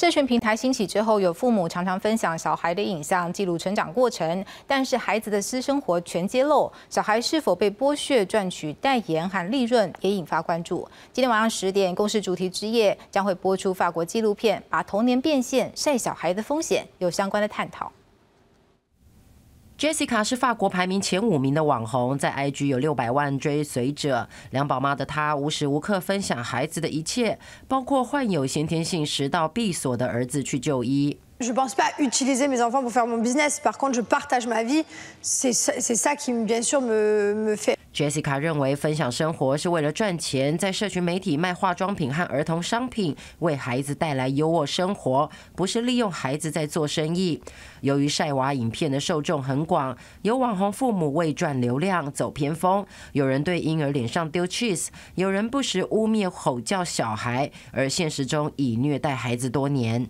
社群平台兴起之后，有父母常常分享小孩的影像，记录成长过程，但是孩子的私生活全揭露，小孩是否被剥削赚取代言含利润也引发关注。今天晚上十点，公视主题之夜将会播出法国纪录片《把童年变现》，晒小孩的风险有相关的探讨。Jessica 是法国排名前五名的网红，在 IG 有六百万追随者。两宝妈的她无时无刻分享孩子的一切，包括患有先天性食道闭锁的儿子去就医。Jessica 认为，分享生活是为了赚钱，在社群媒体卖化妆品和儿童商品，为孩子带来优渥生活，不是利用孩子在做生意。由于晒娃影片的受众很广，有网红父母为赚流量走偏锋，有人对婴儿脸上丢 cheese，有人不时污蔑吼叫小孩，而现实中已虐待孩子多年。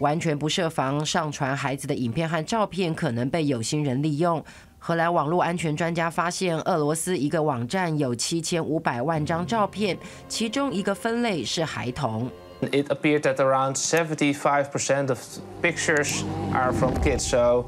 完全不设防上传孩子的影片和照片，可能被有心人利用。荷兰网络安全专家发现，俄罗斯一个网站有七千五百万张照片，其中一个分类是孩童。It appeared that around 75% of pictures are from kids, so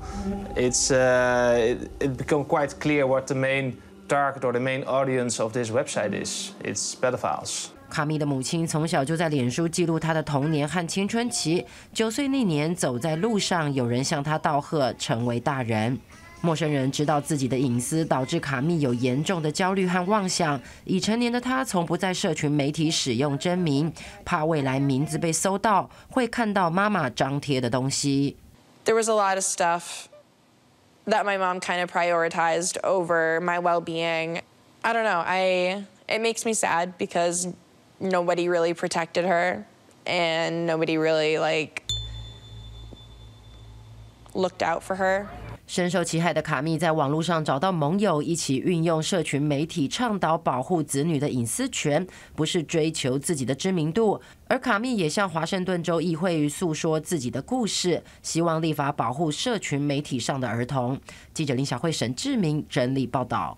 it's uh, it become quite clear what the main target or the main audience of this website is. It's pedophiles. 卡米的母亲从小就在脸书记录她的童年和青春期。九岁那年，走在路上，有人向她道贺，成为大人。陌生人知道自己的隐私，导致卡密有严重的焦虑和妄想。已成年的他，从不在社群媒体使用真名，怕未来名字被搜到，会看到妈妈张贴的东西。There was a lot of stuff that my mom kind of prioritized over my well-being. I don't know. I it makes me sad because. nobody really protected her and nobody really like looked out for her 深受其害的卡密在网络上找到盟友一起运用社群媒体倡导保护子女的隐私权不是追求自己的知名度而卡密也向华盛顿州议会诉说自己的故事希望立法保护社群媒体上的儿童记者林小慧沈志明整理报道